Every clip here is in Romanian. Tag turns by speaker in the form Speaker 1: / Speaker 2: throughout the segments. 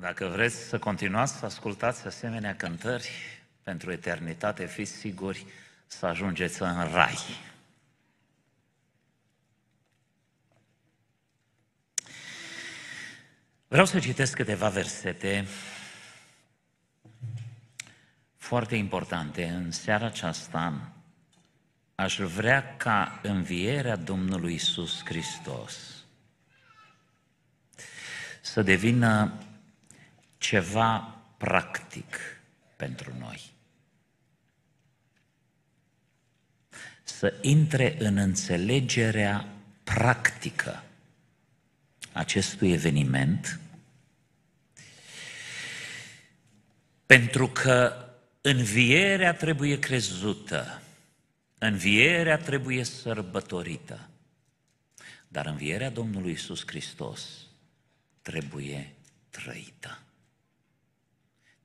Speaker 1: Dacă vreți să continuați să ascultați asemenea cântări pentru eternitate, fiți siguri să ajungeți în rai. Vreau să citesc câteva versete foarte importante în seara aceasta. Aș vrea ca învierea Domnului Isus Hristos să devină ceva practic pentru noi. Să intre în înțelegerea practică acestui eveniment, pentru că învierea trebuie crezută, învierea trebuie sărbătorită, dar învierea Domnului Isus Hristos trebuie trăită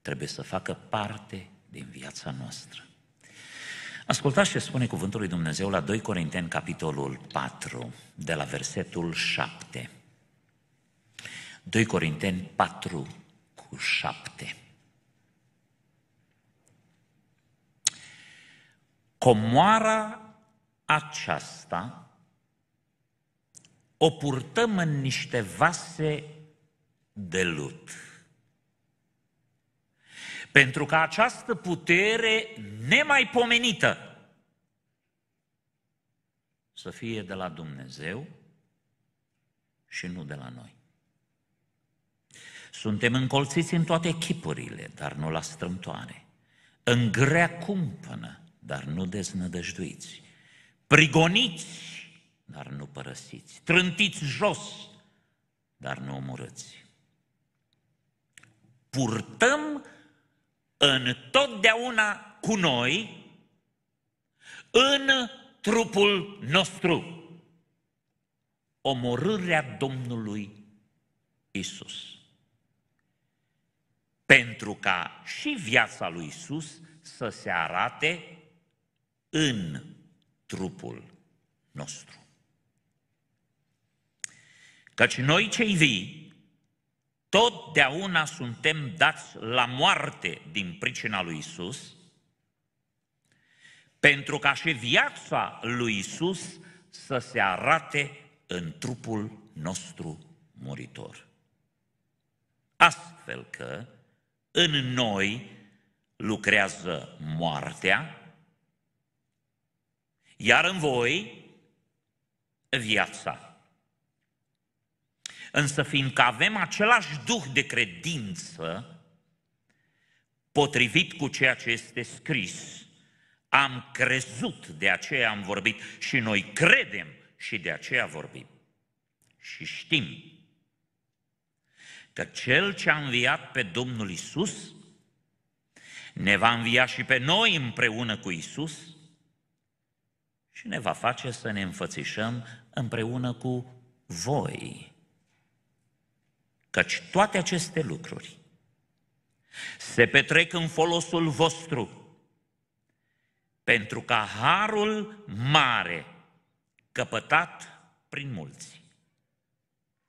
Speaker 1: trebuie să facă parte din viața noastră. Ascultați ce spune cuvântul lui Dumnezeu la 2 Corinteni, capitolul 4, de la versetul 7. 2 Corinteni 4 cu 7. Comoara aceasta o purtăm în niște vase de lut pentru că această putere nemaipomenită să fie de la Dumnezeu și nu de la noi. Suntem încolțiți în toate chipurile, dar nu la strâmtoare. În grea cumpănă, dar nu deznădăjduiți. Prigoniți, dar nu părăsiți. Trântiți jos, dar nu omorâți. Purtăm întotdeauna cu noi în trupul nostru. Omorârea Domnului Isus. Pentru ca și viața lui Isus să se arate în trupul nostru. Căci noi cei vii totdeauna suntem dați la moarte din pricina lui Isus, pentru ca și viața lui Isus să se arate în trupul nostru muritor. Astfel că în noi lucrează moartea, iar în voi viața. Însă fiindcă avem același duh de credință, potrivit cu ceea ce este scris, am crezut, de aceea am vorbit și noi credem și de aceea vorbim. Și știm că Cel ce a înviat pe Domnul Isus ne va învia și pe noi împreună cu Isus și ne va face să ne înfățișăm împreună cu voi căci toate aceste lucruri se petrec în folosul vostru, pentru ca harul mare căpătat prin mulți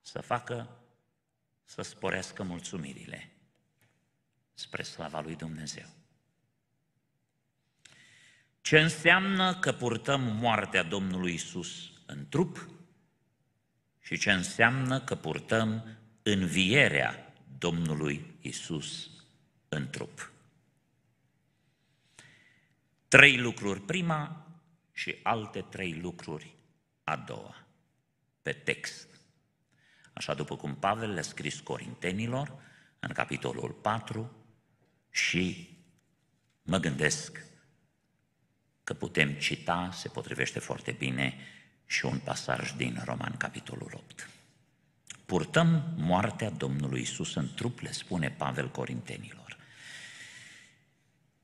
Speaker 1: să facă să sporească mulțumirile spre slava lui Dumnezeu. Ce înseamnă că purtăm moartea Domnului Isus în trup și ce înseamnă că purtăm învierea Domnului Isus în trup. Trei lucruri prima și alte trei lucruri a doua, pe text. Așa după cum Pavel le-a scris Corintenilor, în capitolul 4, și mă gândesc că putem cita, se potrivește foarte bine, și un pasaj din Roman, capitolul 8 purtăm moartea Domnului Isus în trup, le spune Pavel Corintenilor.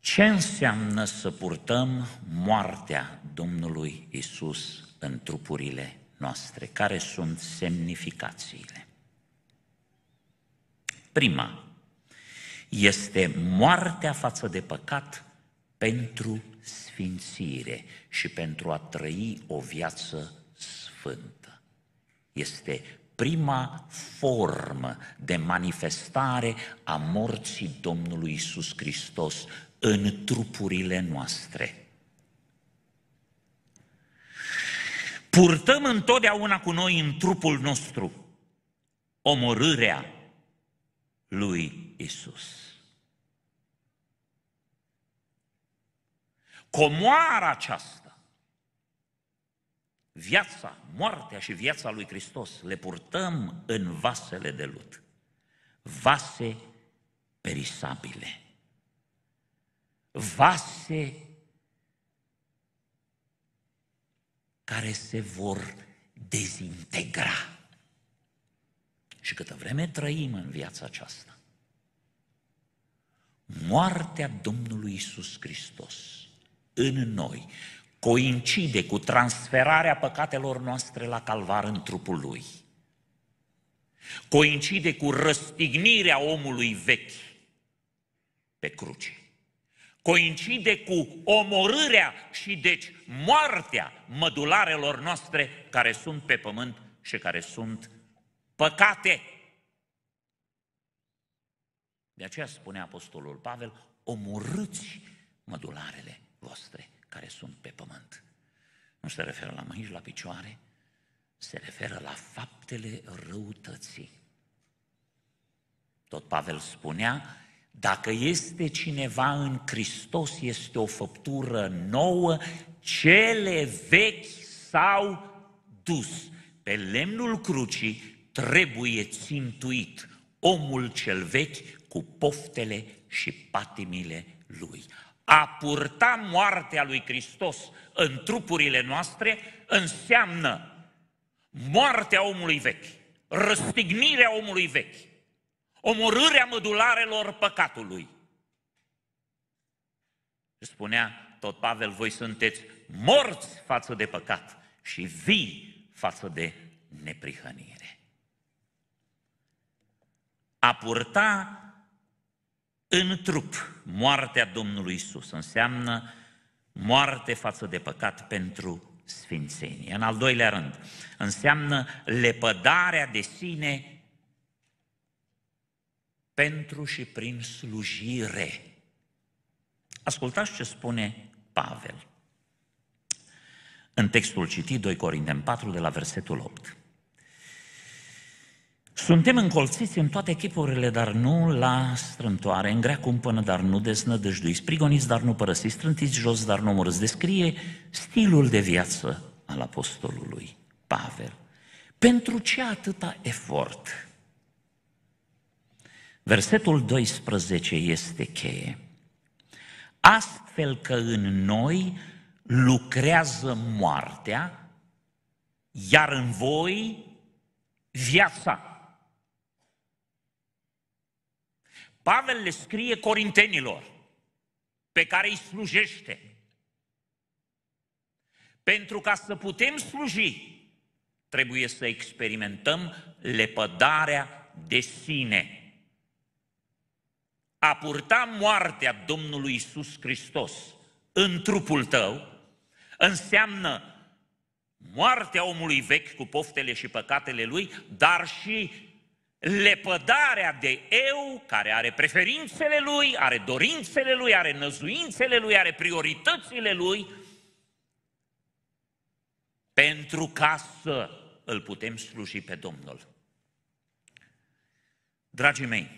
Speaker 1: Ce înseamnă să purtăm moartea Domnului Isus în trupurile noastre? Care sunt semnificațiile? Prima este moartea față de păcat pentru sfințire și pentru a trăi o viață sfântă. Este prima formă de manifestare a morții Domnului Isus Hristos în trupurile noastre. Purtăm întotdeauna cu noi în trupul nostru omorârea lui Isus. Comoara aceasta viața, moartea și viața lui Hristos le purtăm în vasele de lut. Vase perisabile. Vase care se vor dezintegra. Și câtă vreme trăim în viața aceasta, moartea Domnului Isus Hristos în noi coincide cu transferarea păcatelor noastre la calvar în trupul lui. Coincide cu răstignirea omului vechi pe cruce. Coincide cu omorârea și deci moartea mădularelor noastre care sunt pe pământ și care sunt păcate. De aceea spune Apostolul Pavel, omorâți mădularele voastre care sunt pe pământ. Nu se referă la mâini, la picioare, se referă la faptele răutății. Tot Pavel spunea, dacă este cineva în Hristos, este o făptură nouă, cele vechi s-au dus. Pe lemnul crucii trebuie țintuit omul cel vechi cu poftele și patimile lui. A purta moartea lui Hristos în trupurile noastre înseamnă moartea omului vechi, răstignirea omului vechi, omorârea mădularelor păcatului. Spunea tot Pavel, voi sunteți morți față de păcat și vii față de neprihănire. A purta în trup. Moartea Domnului Isus înseamnă moarte față de păcat pentru sfințenie. În al doilea rând, înseamnă lepădarea de sine pentru și prin slujire. Ascultați ce spune Pavel în textul citit 2 Corinteni 4 de la versetul 8. Suntem încolțiți în toate chipurile, dar nu la strântoare, în grea cumpănă, dar nu deznădăjduiți, sprigoniți, dar nu părăsiți, strântiți jos, dar nu omorâți. Descrie stilul de viață al apostolului Pavel. Pentru ce atâta efort? Versetul 12 este cheie. Astfel că în noi lucrează moartea, iar în voi viața. Pavel le scrie corintenilor, pe care îi slujește. Pentru ca să putem sluji, trebuie să experimentăm lepădarea de sine. A purta moartea Domnului Isus Hristos în trupul tău înseamnă moartea omului vechi cu poftele și păcatele lui, dar și lepădarea de eu, care are preferințele lui, are dorințele lui, are năzuințele lui, are prioritățile lui, pentru ca să îl putem sluji pe Domnul. Dragii mei,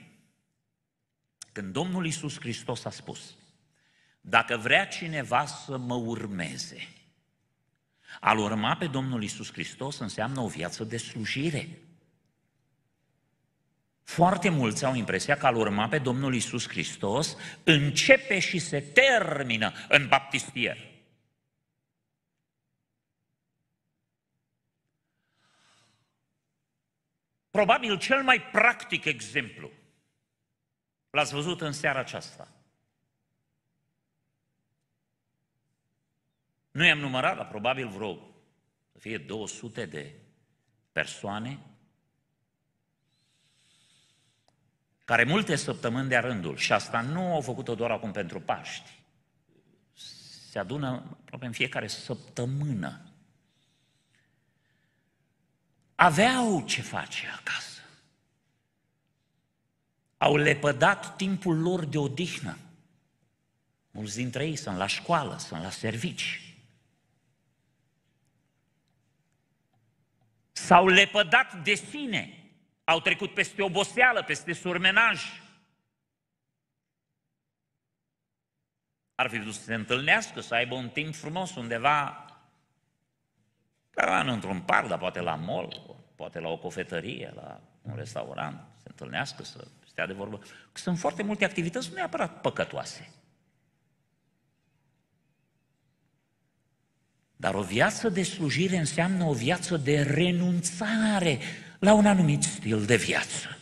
Speaker 1: când Domnul Isus Hristos a spus, dacă vrea cineva să mă urmeze, al urma pe Domnul Isus Hristos înseamnă o viață de slujire. Foarte mulți au impresia că al urma pe Domnul Isus Hristos începe și se termină în baptistier. Probabil cel mai practic exemplu l-ați văzut în seara aceasta. Nu i-am numărat, dar probabil vreo, să fie 200 de persoane care multe săptămâni de-a rândul, și asta nu au făcut-o doar acum pentru Paști, se adună aproape în fiecare săptămână. Aveau ce face acasă. Au lepădat timpul lor de odihnă. Mulți dintre ei sunt la școală, sunt la servici. S-au lepădat de sine au trecut peste oboseală, peste surmenaj. Ar fi vrut să se întâlnească, să aibă un timp frumos undeva, dar nu într-un parc, dar poate la mol, poate la o cofetărie, la un restaurant, să se întâlnească, să stea de vorbă. Sunt foarte multe activități, nu neapărat păcătoase. Dar o viață de slujire înseamnă o viață de renunțare la un anumit stil de viață.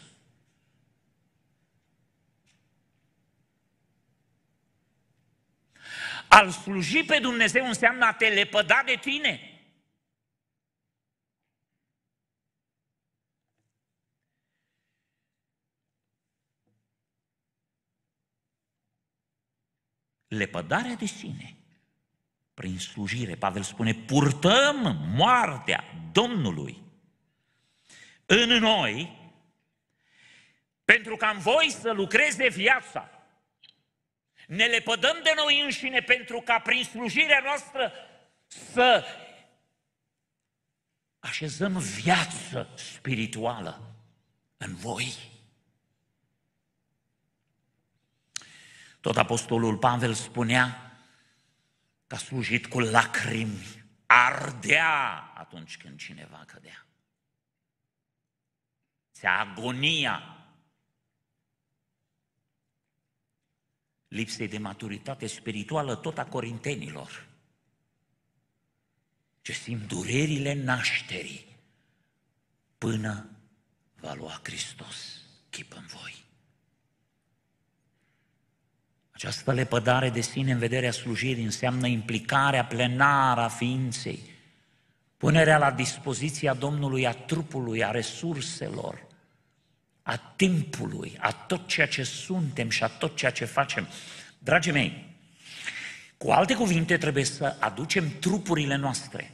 Speaker 1: Al sluji pe Dumnezeu înseamnă a te lepăda de tine. Lepădarea de sine prin slujire. Pavel spune, purtăm moartea Domnului în noi, pentru ca în voi să lucreze viața. Ne lepădăm de noi înșine pentru ca prin slujirea noastră să așezăm viață spirituală în voi. Tot Apostolul Pavel spunea că a slujit cu lacrimi, ardea atunci când cineva cădea se agonia lipsei de maturitate spirituală tot a corintenilor. Ce simt durerile nașterii până va lua Hristos chip în voi. Această lepădare de sine în vederea slujirii înseamnă implicarea plenară a ființei, punerea la dispoziția Domnului a trupului, a resurselor, a timpului, a tot ceea ce suntem și a tot ceea ce facem. Dragii mei, cu alte cuvinte, trebuie să aducem trupurile noastre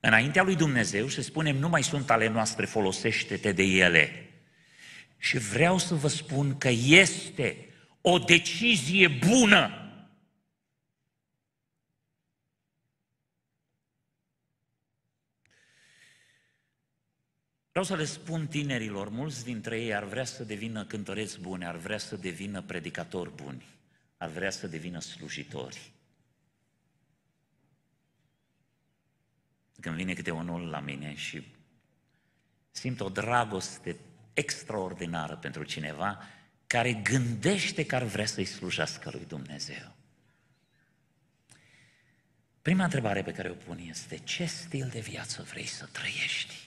Speaker 1: înaintea lui Dumnezeu să spunem, nu mai sunt ale noastre, folosește-te de ele. Și vreau să vă spun că este o decizie bună Vreau să le spun tinerilor, mulți dintre ei ar vrea să devină cântăreți buni, ar vrea să devină predicatori buni, ar vrea să devină slujitori. Când vine câte unul la mine și simt o dragoste extraordinară pentru cineva care gândește că ar vrea să-i slujească lui Dumnezeu. Prima întrebare pe care o pun este, ce stil de viață vrei să trăiești?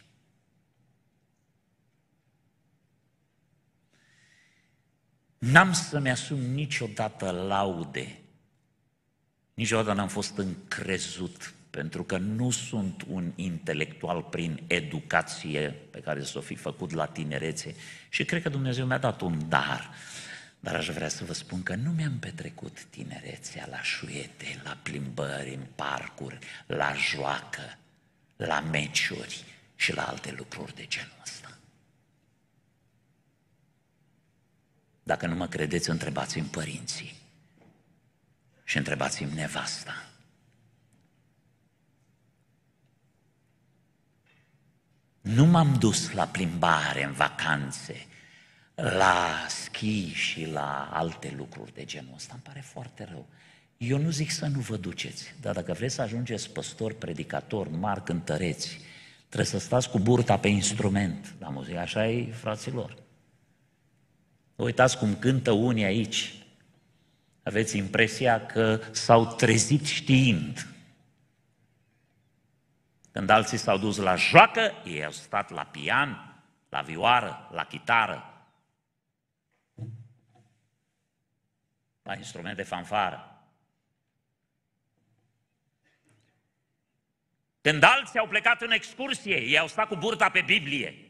Speaker 1: N-am să-mi asum niciodată laude. Niciodată n-am fost încrezut, pentru că nu sunt un intelectual prin educație pe care s-o fi făcut la tinerețe. Și cred că Dumnezeu mi-a dat un dar. Dar aș vrea să vă spun că nu mi-am petrecut tinerețea la șuiete, la plimbări în parcuri, la joacă, la meciuri și la alte lucruri de genul ăsta. Dacă nu mă credeți, întrebați-mi părinții și întrebați-mi nevasta. Nu m-am dus la plimbare în vacanțe, la schi și la alte lucruri de genul ăsta. Îmi pare foarte rău. Eu nu zic să nu vă duceți, dar dacă vreți să ajungeți păstor, predicator, marc cântăreți, trebuie să stați cu burta pe instrument la muzică. Așa e, fraților. Vă uitați cum cântă unii aici. Aveți impresia că s-au trezit știind. Când alții s-au dus la joacă, ei au stat la pian, la vioară, la chitară, la instrument de fanfară. Când alții au plecat în excursie, ei au stat cu burta pe Biblie.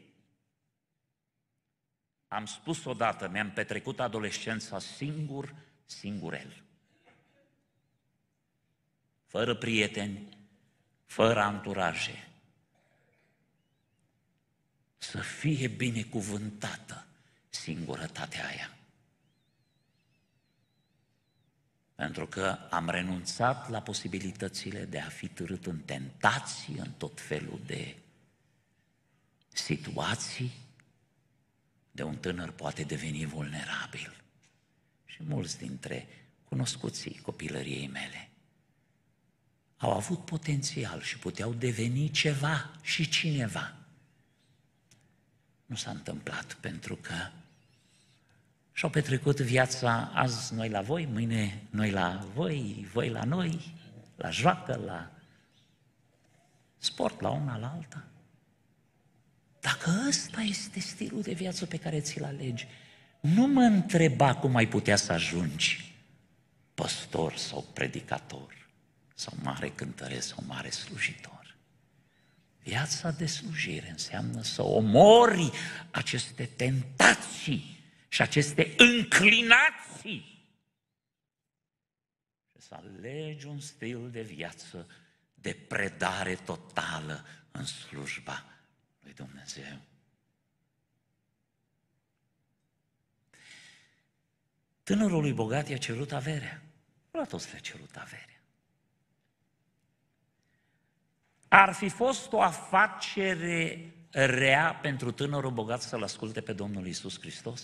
Speaker 1: Am spus odată, mi-am petrecut adolescența singur, singurel. Fără prieteni, fără anturaje. Să fie binecuvântată singurătatea aia. Pentru că am renunțat la posibilitățile de a fi târât în tentații, în tot felul de situații, de un tânăr poate deveni vulnerabil. Și mulți dintre cunoscuții copilăriei mele au avut potențial și puteau deveni ceva și cineva. Nu s-a întâmplat pentru că și-au petrecut viața azi noi la voi, mâine noi la voi, voi la noi, la joacă, la sport, la una, la alta. Dacă ăsta este stilul de viață pe care ți-l alegi, nu mă întreba cum ai putea să ajungi păstor sau predicator sau mare cântăresc sau mare slujitor. Viața de slujire înseamnă să omori aceste tentații și aceste înclinații și să alegi un stil de viață de predare totală în slujba lui Dumnezeu. Tânărul lui bogat i-a cerut averea. La toți le-a cerut averea. Ar fi fost o afacere rea pentru tânărul bogat să-L asculte pe Domnul Isus Hristos?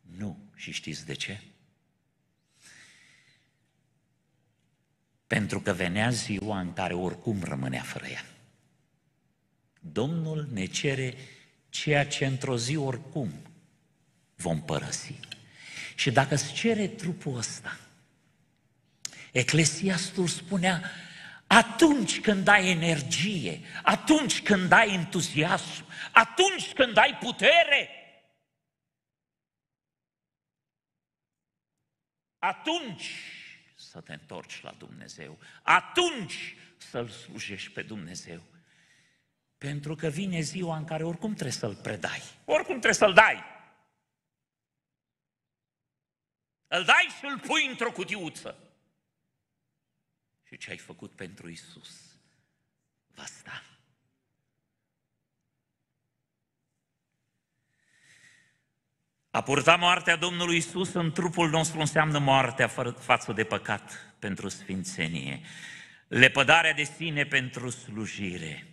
Speaker 1: Nu. Și știți de ce? Pentru că venea ziua în care oricum rămânea fără ea. Domnul ne cere ceea ce într-o zi oricum vom părăsi. Și dacă îți cere trupul ăsta, Eclesiastul spunea, atunci când ai energie, atunci când ai entuziasm, atunci când ai putere, atunci să te întorci la Dumnezeu, atunci să-L slujești pe Dumnezeu. Pentru că vine ziua în care oricum trebuie să-l predai. Oricum trebuie să-l dai. Îl dai și îl pui într-o cutiuță. Și ce ai făcut pentru Isus va sta. A purta moartea Domnului Isus în trupul nostru înseamnă moartea față de păcat pentru sfințenie, lepădarea de sine pentru slujire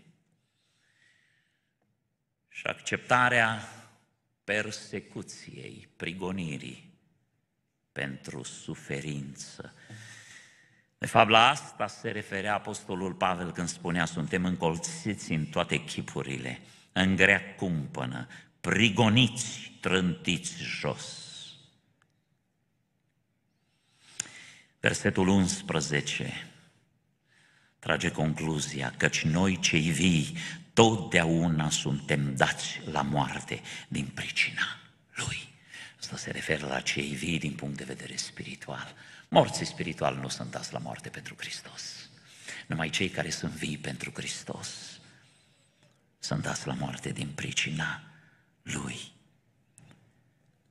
Speaker 1: și acceptarea persecuției, prigonirii pentru suferință. De fapt, la asta se referea Apostolul Pavel când spunea suntem încolțiți în toate chipurile, în grea cumpănă, prigoniți, trântiți jos. Versetul 11 trage concluzia căci noi cei vii totdeauna suntem dați la moarte din pricina Lui. Asta se referă la cei vii din punct de vedere spiritual. Morții spiritual nu sunt dați la moarte pentru Hristos. Numai cei care sunt vii pentru Hristos sunt dați la moarte din pricina Lui.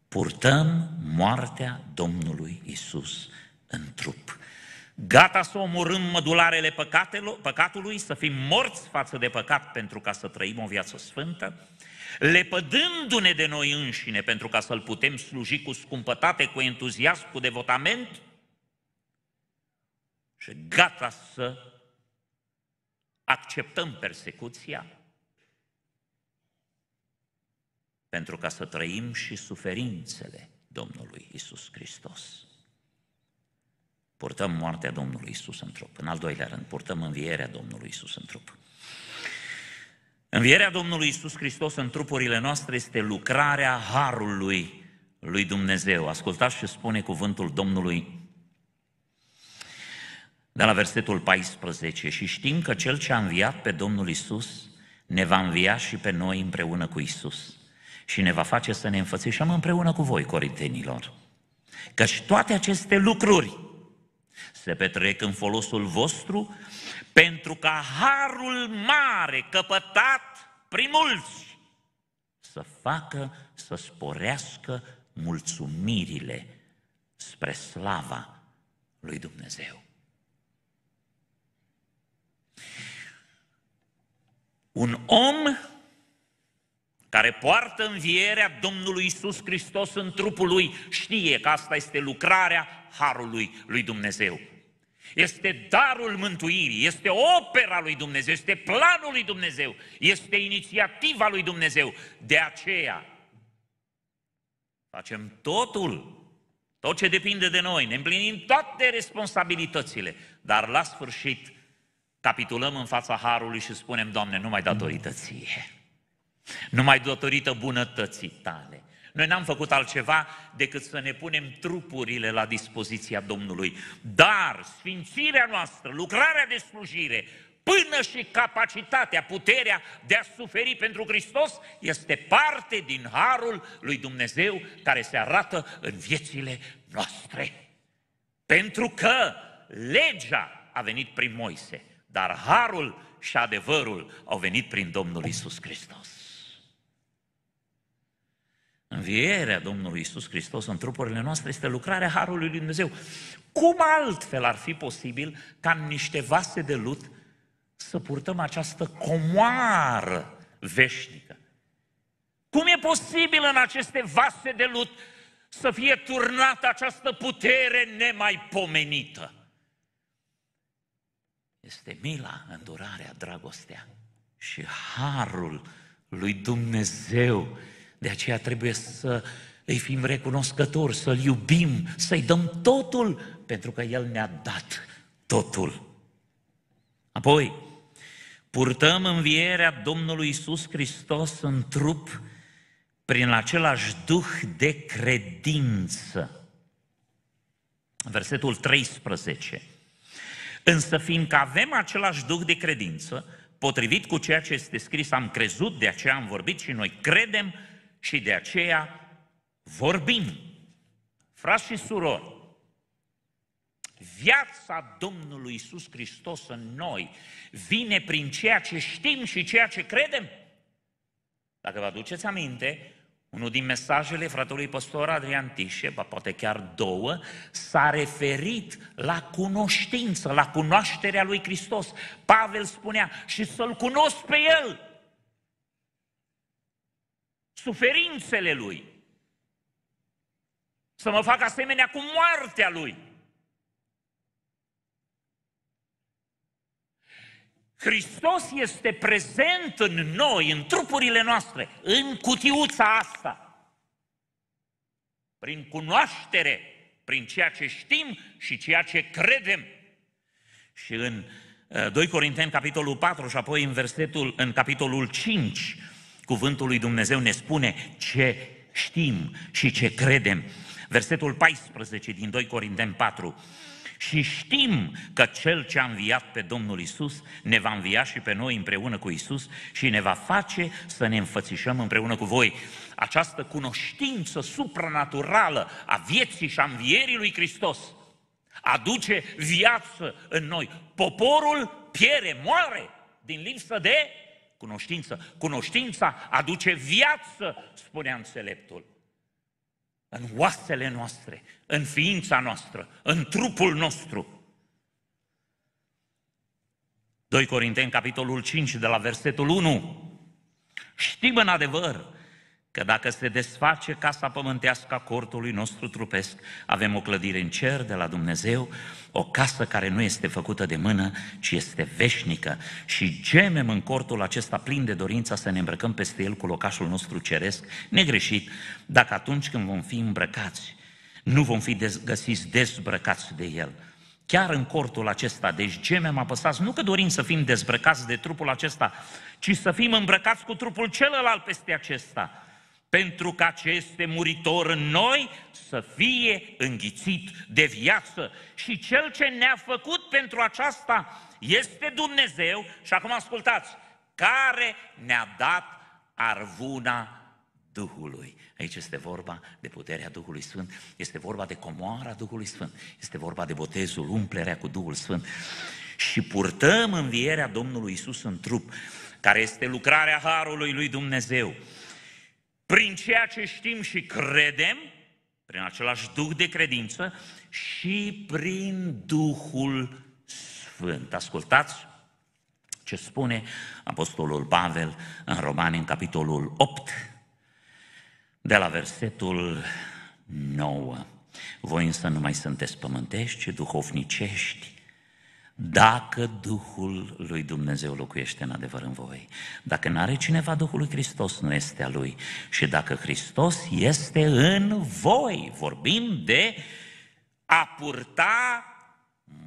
Speaker 1: Purtăm moartea Domnului Isus în trup. Gata să omorâm mădularele păcatului, să fim morți față de păcat pentru ca să trăim o viață sfântă, lepădându-ne de noi înșine pentru ca să-L putem sluji cu scumpătate, cu entuziasm, cu devotament și gata să acceptăm persecuția pentru ca să trăim și suferințele Domnului Isus Hristos. Purtăm moartea Domnului Isus în trup. În al doilea rând, purtăm învierea Domnului Isus în trup. Învierea Domnului Isus Hristos în trupurile noastre este lucrarea harului lui Dumnezeu. Ascultați ce spune cuvântul Domnului de la versetul 14. Și știm că cel ce a înviat pe Domnul Isus ne va învia și pe noi împreună cu Isus și ne va face să ne înfățișăm împreună cu voi, corintenilor. Căci toate aceste lucruri să petrec în folosul vostru, pentru ca harul mare căpătat prin mulți să facă să sporească mulțumirile spre slava lui Dumnezeu. Un om care poartă învierea Domnului Isus Hristos în trupul lui știe că asta este lucrarea harului lui Dumnezeu. Este darul mântuirii, este opera lui Dumnezeu, este planul lui Dumnezeu, este inițiativa lui Dumnezeu. De aceea facem totul, tot ce depinde de noi, ne împlinim toate responsabilitățile, dar la sfârșit capitulăm în fața harului și spunem, Doamne, numai datorită ție, numai datorită bunătății tale, noi n-am făcut altceva decât să ne punem trupurile la dispoziția Domnului. Dar sfințirea noastră, lucrarea de slujire, până și capacitatea, puterea de a suferi pentru Hristos este parte din harul lui Dumnezeu care se arată în viețile noastre. Pentru că legea a venit prin Moise, dar harul și adevărul au venit prin Domnul Isus Hristos. Învierea Domnului Isus Hristos în trupurile noastre este lucrarea Harului Lui Dumnezeu. Cum altfel ar fi posibil ca în niște vase de lut să purtăm această comoară veșnică? Cum e posibil în aceste vase de lut să fie turnată această putere nemaipomenită? Este mila, îndurarea, dragostea și harul lui Dumnezeu de aceea trebuie să îi fim recunoscători, să-L iubim, să-i dăm totul, pentru că El ne-a dat totul. Apoi, purtăm învierea Domnului Isus Hristos în trup prin același duh de credință. Versetul 13. Însă fiindcă avem același duh de credință, potrivit cu ceea ce este scris, am crezut, de aceea am vorbit și noi credem și de aceea vorbim. Frați și surori, viața Domnului Isus Hristos în noi vine prin ceea ce știm și ceea ce credem. Dacă vă aduceți aminte, unul din mesajele fratelui păstor Adrian Tișe, poate chiar două, s-a referit la cunoștință, la cunoașterea lui Hristos. Pavel spunea, și să-L cunosc pe El, suferințele Lui. Să mă fac asemenea cu moartea Lui. Hristos este prezent în noi, în trupurile noastre, în cutiuța asta. Prin cunoaștere, prin ceea ce știm și ceea ce credem. Și în 2 uh, Corinteni, capitolul 4 și apoi în versetul, în capitolul 5, Cuvântul lui Dumnezeu ne spune ce știm și ce credem. Versetul 14 din 2 Corinteni 4. Și știm că Cel ce a înviat pe Domnul Isus ne va învia și pe noi împreună cu Isus și ne va face să ne înfățișăm împreună cu voi. Această cunoștință supranaturală a vieții și a învierii lui Hristos aduce viață în noi. Poporul piere, moare din lipsă de cunoștință. Cunoștința aduce viață, spunea înțeleptul. În oasele noastre, în ființa noastră, în trupul nostru. 2 Corinteni, capitolul 5, de la versetul 1. Știm în adevăr că dacă se desface casa pământească a cortului nostru trupesc, avem o clădire în cer de la Dumnezeu, o casă care nu este făcută de mână, ci este veșnică. Și gemem în cortul acesta plin de dorința să ne îmbrăcăm peste el cu locașul nostru ceresc, negreșit, dacă atunci când vom fi îmbrăcați, nu vom fi dez- găsiți dezbrăcați de el chiar în cortul acesta. Deci gemem apăsați, nu că dorim să fim dezbrăcați de trupul acesta, ci să fim îmbrăcați cu trupul celălalt peste acesta pentru ca ce este muritor în noi să fie înghițit de viață. Și cel ce ne-a făcut pentru aceasta este Dumnezeu, și acum ascultați, care ne-a dat arvuna Duhului. Aici este vorba de puterea Duhului Sfânt, este vorba de comoara Duhului Sfânt, este vorba de botezul, umplerea cu Duhul Sfânt. Și purtăm învierea Domnului Isus în trup, care este lucrarea Harului lui Dumnezeu prin ceea ce știm și credem, prin același duh de credință și prin Duhul Sfânt. Ascultați ce spune Apostolul Pavel în Romani, în capitolul 8, de la versetul 9. Voi însă nu mai sunteți pământești, ci duhovnicești, dacă Duhul lui Dumnezeu locuiește în adevăr în voi, dacă nu are cineva Duhul lui Hristos, nu este a lui. Și dacă Hristos este în voi, vorbim de a purta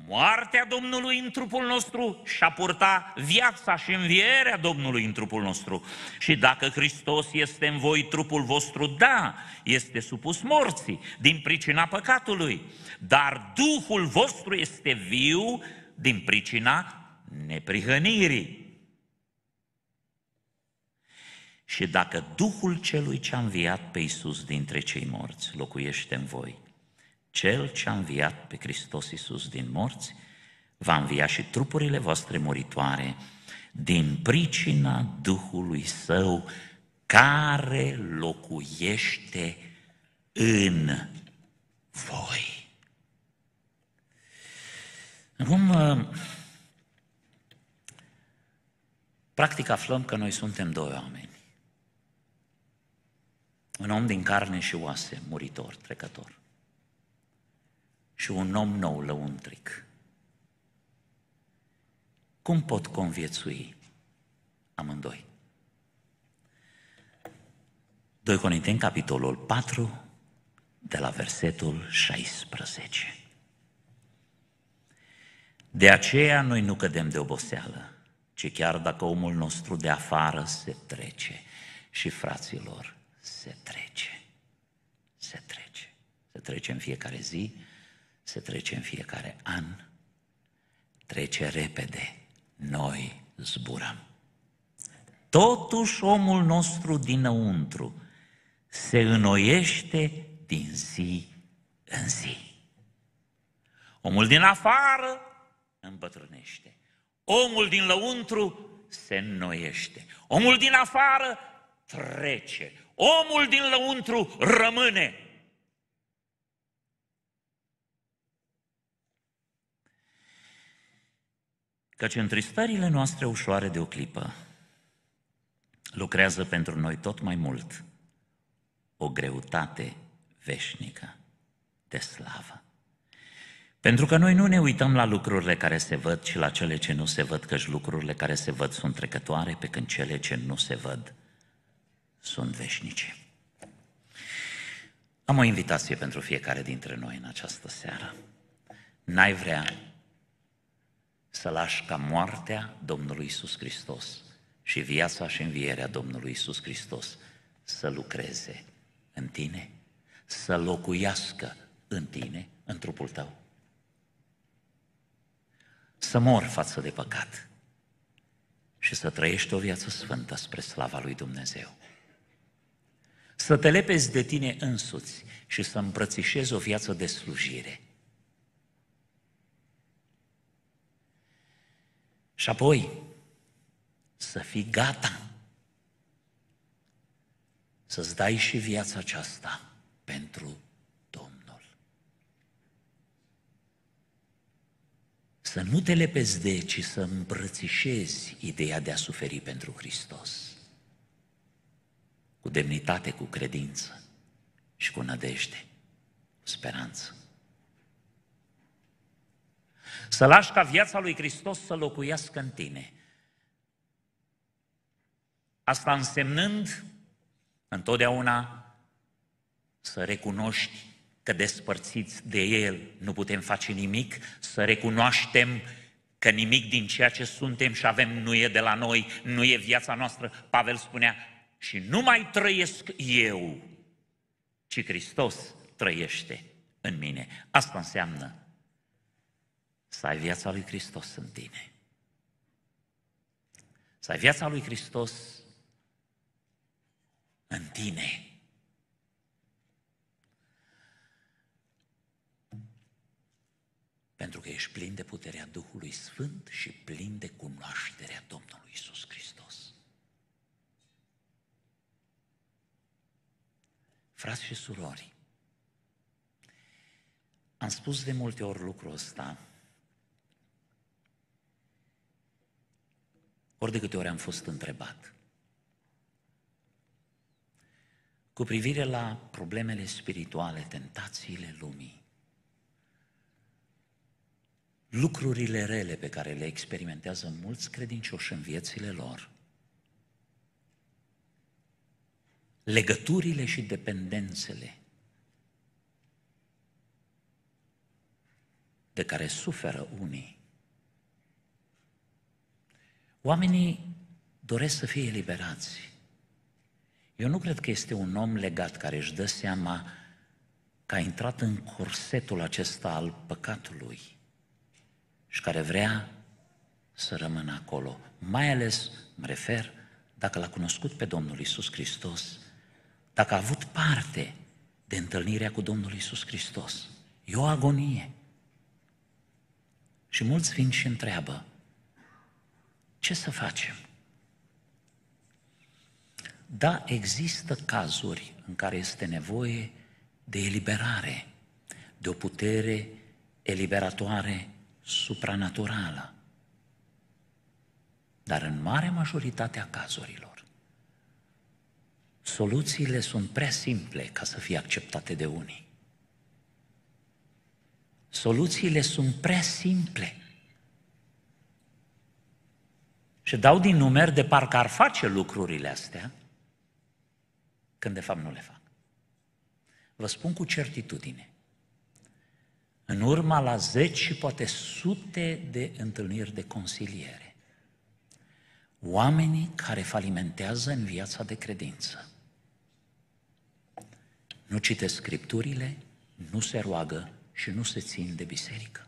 Speaker 1: moartea Domnului în trupul nostru și a purta viața și învierea Domnului în trupul nostru. Și dacă Hristos este în voi, trupul vostru, da, este supus morții din pricina păcatului, dar Duhul vostru este viu din pricina neprihănirii. Și dacă Duhul celui ce-a înviat pe Iisus dintre cei morți locuiește în voi, cel ce-a înviat pe Hristos Iisus din morți, va învia și trupurile voastre moritoare, din pricina Duhului Său care locuiește în voi. Acum, uh, practic aflăm că noi suntem doi oameni. Un om din carne și oase, muritor, trecător. Și un om nou, lăuntric. Cum pot conviețui amândoi? 2 Corinteni, capitolul 4, de la versetul 16. De aceea noi nu cădem de oboseală, ci chiar dacă omul nostru de afară se trece și fraților se trece, se trece, se trece în fiecare zi, se trece în fiecare an, trece repede, noi zburăm. Totuși omul nostru dinăuntru se înnoiește din zi în zi. Omul din afară îmbătrânește. Omul din lăuntru se înnoiește. Omul din afară trece. Omul din lăuntru rămâne. Căci întristările noastre ușoare de o clipă lucrează pentru noi tot mai mult o greutate veșnică de slavă. Pentru că noi nu ne uităm la lucrurile care se văd și la cele ce nu se văd, căci lucrurile care se văd sunt trecătoare, pe când cele ce nu se văd sunt veșnice. Am o invitație pentru fiecare dintre noi în această seară. N-ai vrea să lași ca moartea Domnului Isus Hristos și viața și învierea Domnului Isus Hristos să lucreze în tine, să locuiască în tine, în trupul tău să mor față de păcat și să trăiești o viață sfântă spre slava lui Dumnezeu. Să te lepezi de tine însuți și să îmbrățișezi o viață de slujire. Și apoi să fii gata să-ți dai și viața aceasta pentru să nu te lepezi de, ci să îmbrățișezi ideea de a suferi pentru Hristos. Cu demnitate, cu credință și cu nădejde, cu speranță. Să lași ca viața lui Hristos să locuiască în tine. Asta însemnând întotdeauna să recunoști că despărțiți de El nu putem face nimic, să recunoaștem că nimic din ceea ce suntem și avem nu e de la noi, nu e viața noastră. Pavel spunea, și nu mai trăiesc eu, ci Hristos trăiește în mine. Asta înseamnă să ai viața lui Hristos în tine. Să ai viața lui Hristos în tine. Pentru că ești plin de puterea Duhului Sfânt și plin de cunoașterea Domnului Isus Hristos. Frați și surori, am spus de multe ori lucrul ăsta, ori de câte ori am fost întrebat. Cu privire la problemele spirituale, tentațiile lumii, lucrurile rele pe care le experimentează mulți credincioși în viețile lor, legăturile și dependențele de care suferă unii. Oamenii doresc să fie eliberați. Eu nu cred că este un om legat care își dă seama că a intrat în corsetul acesta al păcatului și care vrea să rămână acolo. Mai ales, mă refer, dacă l-a cunoscut pe Domnul Isus Hristos, dacă a avut parte de întâlnirea cu Domnul Isus Hristos. E o agonie. Și mulți vin și întreabă, ce să facem? Da, există cazuri în care este nevoie de eliberare, de o putere eliberatoare supranaturală. Dar în mare majoritatea cazurilor, soluțiile sunt prea simple ca să fie acceptate de unii. Soluțiile sunt prea simple. Și dau din numeri de parcă ar face lucrurile astea, când de fapt nu le fac. Vă spun cu certitudine în urma la zeci și poate sute de întâlniri de consiliere. Oamenii care falimentează în viața de credință. Nu citesc scripturile, nu se roagă și nu se țin de biserică.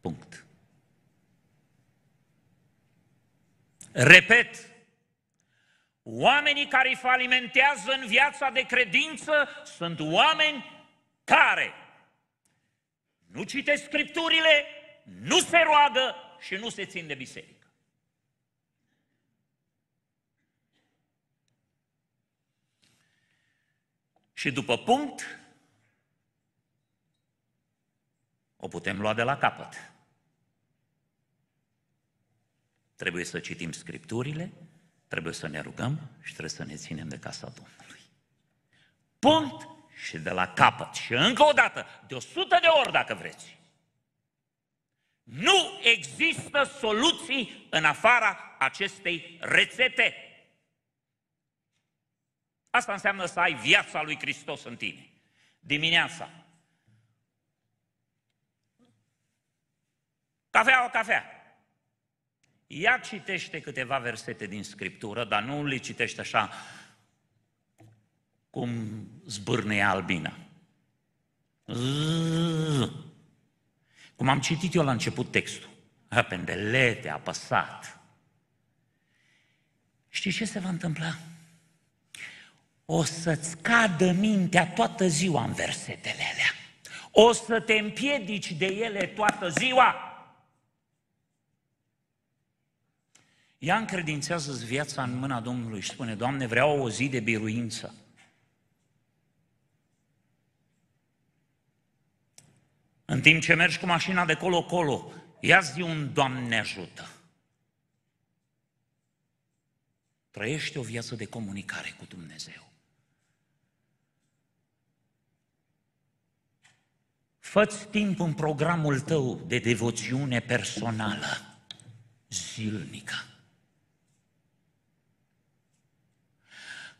Speaker 1: Punct. Repet, oamenii care falimentează în viața de credință sunt oameni care nu citesc scripturile, nu se roagă și nu se țin de biserică. Și după punct, o putem lua de la capăt. Trebuie să citim scripturile, trebuie să ne rugăm și trebuie să ne ținem de casa Domnului. Punct și de la capăt și încă o dată, de o sută de ori dacă vreți. Nu există soluții în afara acestei rețete. Asta înseamnă să ai viața lui Hristos în tine. Dimineața. Cafea, o cafea. Ia citește câteva versete din Scriptură, dar nu le citește așa cum zbârne albina. Cum am citit eu la început textul. Pendelete, apăsat. Știi ce se va întâmpla? O să-ți cadă mintea toată ziua în versetele alea. O să te împiedici de ele toată ziua. Ea încredințează-ți viața în mâna Domnului și spune, Doamne, vreau o zi de biruință. În timp ce mergi cu mașina de colo-colo, ia zi un Doamne ajută. Trăiește o viață de comunicare cu Dumnezeu. Făți timp în programul tău de devoțiune personală, zilnică.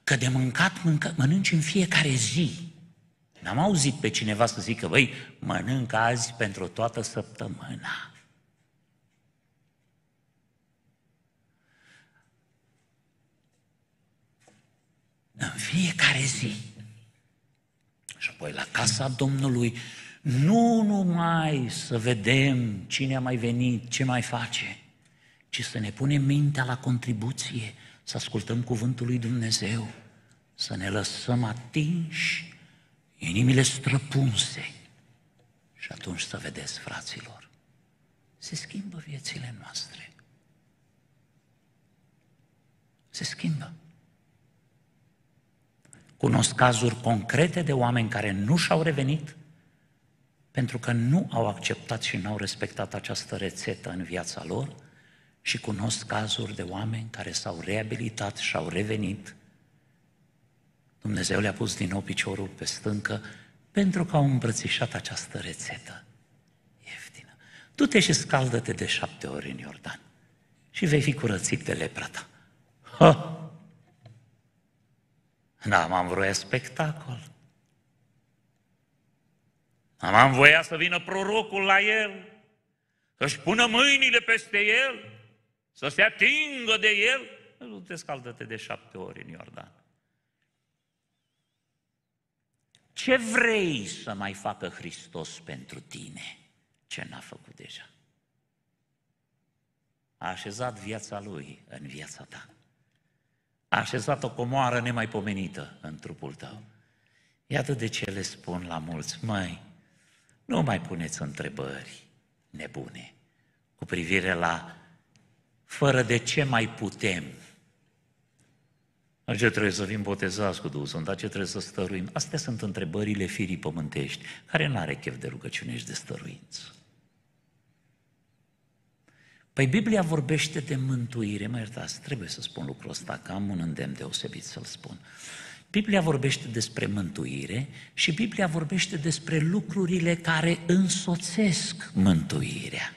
Speaker 1: Că de mâncat mâncă, mănânci în fiecare zi N-am auzit pe cineva să zică, băi, mănânc azi pentru toată săptămâna. În fiecare zi. Și apoi la casa Domnului, nu numai să vedem cine a mai venit, ce mai face, ci să ne punem mintea la contribuție, să ascultăm cuvântul lui Dumnezeu, să ne lăsăm atinși inimile străpunse. Și atunci să vedeți, fraților, se schimbă viețile noastre. Se schimbă. Cunosc cazuri concrete de oameni care nu și-au revenit pentru că nu au acceptat și nu au respectat această rețetă în viața lor și cunosc cazuri de oameni care s-au reabilitat și au revenit Dumnezeu le-a pus din nou piciorul pe stâncă pentru că au îmbrățișat această rețetă ieftină. Du-te și scaldă-te de șapte ori în Iordan și vei fi curățit de lepra ta. Ha! Da, m-am vroia spectacol. Am voia să vină prorocul la el, să-și pună mâinile peste el, să se atingă de el. Nu te scaldă-te de șapte ori în Iordan. Ce vrei să mai facă Hristos pentru tine? Ce n-a făcut deja? A așezat viața Lui în viața ta. A așezat o comoară nemaipomenită în trupul tău. Iată de ce le spun la mulți, mai nu mai puneți întrebări nebune cu privire la fără de ce mai putem dar ce trebuie să fim botezați cu Duhul Sfânt? Dar ce trebuie să stăruim? Astea sunt întrebările firii pământești, care nu are chef de rugăciune și de stăruință. Păi Biblia vorbește de mântuire, mă iertați, trebuie să spun lucrul ăsta, că am un îndemn deosebit să-l spun. Biblia vorbește despre mântuire și Biblia vorbește despre lucrurile care însoțesc mântuirea.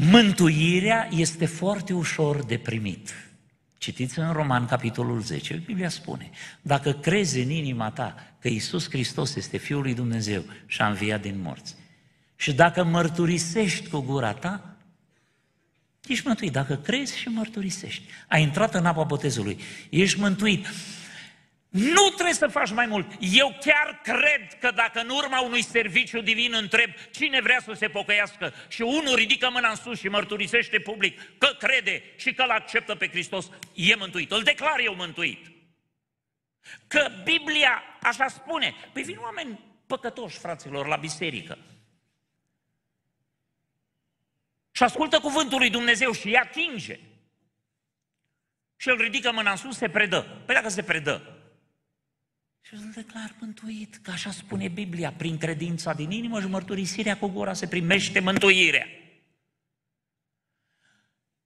Speaker 1: Mântuirea este foarte ușor de primit. Citiți în Roman, capitolul 10, Biblia spune, dacă crezi în inima ta că Isus Hristos este Fiul lui Dumnezeu și a înviat din morți, și dacă mărturisești cu gura ta, ești mântuit. Dacă crezi și mărturisești, ai intrat în apa botezului, ești mântuit. Nu trebuie să faci mai mult. Eu chiar cred că dacă în urma unui serviciu divin întreb cine vrea să se pocăiască și unul ridică mâna în sus și mărturisește public că crede și că îl acceptă pe Hristos, e mântuit. Îl declar eu mântuit. Că Biblia așa spune. Păi vin oameni păcătoși, fraților, la biserică. Și ascultă cuvântul lui Dumnezeu și îi atinge. Și el ridică mâna în sus, se predă. Păi dacă se predă, și sunt declar mântuit, că așa spune Biblia, prin credința din inimă și mărturisirea cu gura se primește mântuirea.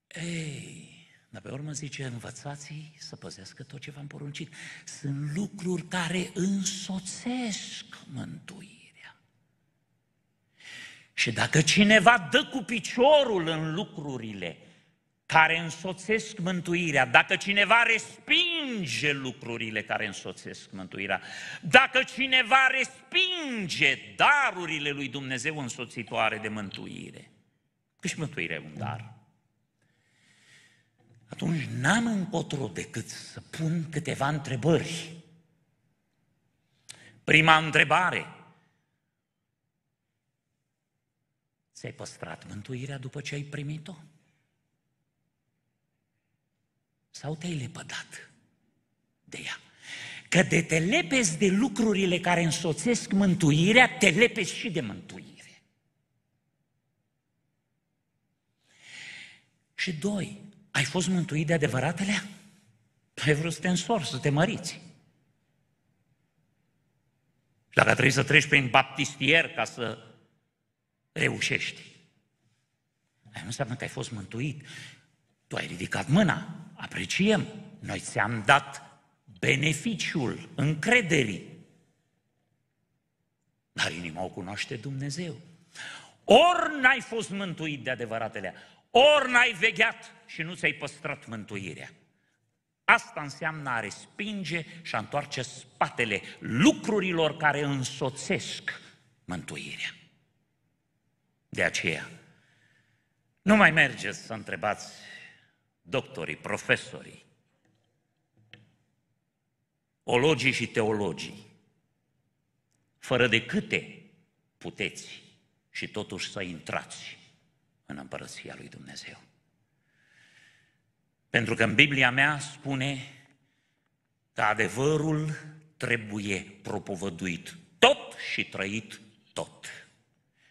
Speaker 1: Ei, dar pe urmă zice, învățați să păzească tot ce v-am poruncit. Sunt lucruri care însoțesc mântuirea. Și dacă cineva dă cu piciorul în lucrurile care însoțesc mântuirea, dacă cineva respinge lucrurile care însoțesc mântuirea, dacă cineva respinge darurile lui Dumnezeu însoțitoare de mântuire, că și mântuirea e un dar, atunci n-am încotro decât să pun câteva întrebări. Prima întrebare, ți-ai păstrat mântuirea după ce ai primit-o? sau te-ai lepădat de ea. Că de te lepezi de lucrurile care însoțesc mântuirea, te lepezi și de mântuire. Și doi, ai fost mântuit de adevăratele? Ai păi vrut să te însori, să te măriți. Și dacă trebuie să treci prin baptistier ca să reușești. Aia nu înseamnă că ai fost mântuit. Tu ai ridicat mâna. Apreciem. Noi ți-am dat beneficiul încrederii. Dar inima o cunoaște Dumnezeu. Ori n-ai fost mântuit de adevăratele, ori n-ai vegheat și nu ți-ai păstrat mântuirea. Asta înseamnă a respinge și a întoarce spatele lucrurilor care însoțesc mântuirea. De aceea, nu mai mergeți să întrebați doctorii, profesorii, ologii și teologii, fără de câte puteți și totuși să intrați în împărăția lui Dumnezeu. Pentru că în Biblia mea spune că adevărul trebuie propovăduit tot și trăit tot.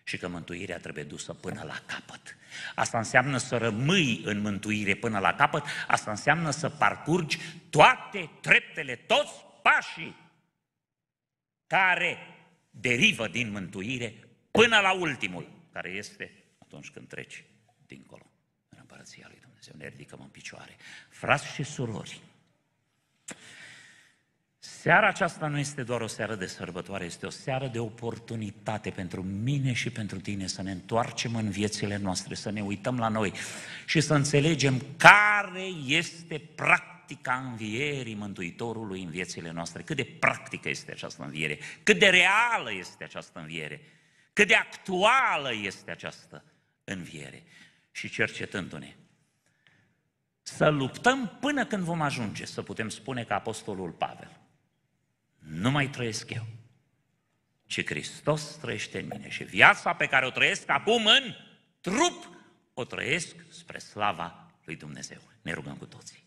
Speaker 1: Și că mântuirea trebuie dusă până la capăt. Asta înseamnă să rămâi în mântuire până la capăt, asta înseamnă să parcurgi toate treptele, toți pașii care derivă din mântuire până la ultimul, care este atunci când treci dincolo, în Împărăția Lui Dumnezeu. Ne ridicăm în picioare. Frați și surori, Seara aceasta nu este doar o seară de sărbătoare, este o seară de oportunitate pentru mine și pentru tine să ne întoarcem în viețile noastre, să ne uităm la noi și să înțelegem care este practica învierii Mântuitorului în viețile noastre, cât de practică este această înviere, cât de reală este această înviere, cât de actuală este această înviere. Și cercetându-ne, să luptăm până când vom ajunge să putem spune ca Apostolul Pavel nu mai trăiesc eu, ci Hristos trăiește în mine și viața pe care o trăiesc acum în trup, o trăiesc spre slava lui Dumnezeu. Ne rugăm cu toții.